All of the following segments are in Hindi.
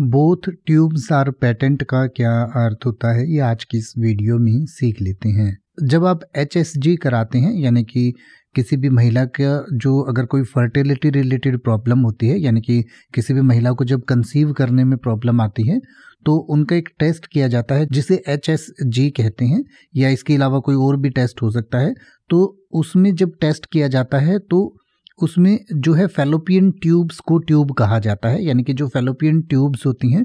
बोथ ट्यूब्स आर पेटेंट का क्या अर्थ होता है ये आज की इस वीडियो में सीख लेते हैं जब आप एच कराते हैं यानी कि किसी भी महिला का जो अगर कोई फर्टिलिटी रिलेटेड प्रॉब्लम होती है यानी कि किसी भी महिला को जब कंसीव करने में प्रॉब्लम आती है तो उनका एक टेस्ट किया जाता है जिसे एच कहते हैं या इसके अलावा कोई और भी टेस्ट हो सकता है तो उसमें जब टेस्ट किया जाता है तो उसमें जो है फेलोपियन ट्यूब्स को ट्यूब कहा जाता है यानी कि जो फेलोपियन ट्यूब्स होती हैं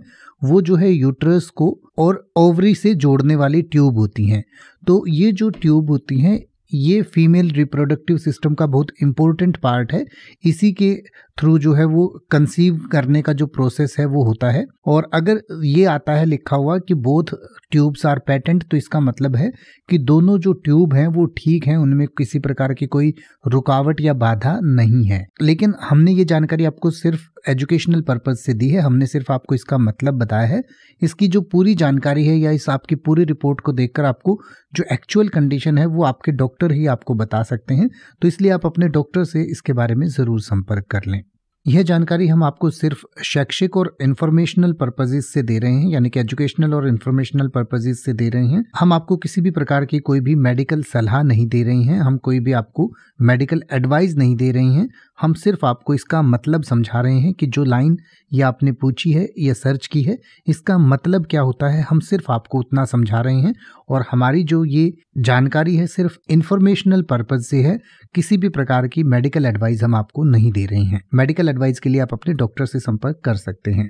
वो जो है यूट्रस को और ओवरी से जोड़ने वाली ट्यूब होती हैं तो ये जो ट्यूब होती हैं ये फीमेल रिप्रोडक्टिव सिस्टम का बहुत इम्पोर्टेंट पार्ट है इसी के थ्रू जो है वो कंसीव करने का जो प्रोसेस है वो होता है और अगर ये आता है लिखा हुआ कि बोथ ट्यूब्स आर पैटेंट तो इसका मतलब है कि दोनों जो ट्यूब हैं वो ठीक हैं उनमें किसी प्रकार की कोई रुकावट या बाधा नहीं है लेकिन हमने ये जानकारी आपको सिर्फ एजुकेशनल पर्पज़ से दी है हमने सिर्फ आपको इसका मतलब बताया है इसकी जो पूरी जानकारी है या इस आपकी पूरी रिपोर्ट को देखकर आपको जो एक्चुअल कंडीशन है वो आपके डॉक्टर ही आपको बता सकते हैं तो इसलिए आप अपने डॉक्टर से इसके बारे में ज़रूर संपर्क कर लें यह जानकारी हम आपको सिर्फ शैक्षिक और इन्फॉर्मेशनल पर्पजेज से दे रहे हैं यानी कि एजुकेशनल और इन्फॉर्मेशनल पर्पजेज से दे रहे हैं हम आपको किसी भी प्रकार की कोई भी मेडिकल सलाह नहीं दे रहे हैं हम कोई भी आपको मेडिकल एडवाइस नहीं दे रहे हैं हम सिर्फ आपको इसका मतलब समझा रहे हैं कि जो लाइन ये आपने पूछी है या सर्च की है इसका मतलब क्या होता है हम सिर्फ आपको उतना समझा रहे हैं और हमारी जो ये जानकारी है सिर्फ इन्फॉर्मेशनल पर्पज से है किसी भी प्रकार की मेडिकल एडवाइस हम आपको नहीं दे रहे हैं मेडिकल एडवाइस के लिए आप अपने डॉक्टर से संपर्क कर सकते हैं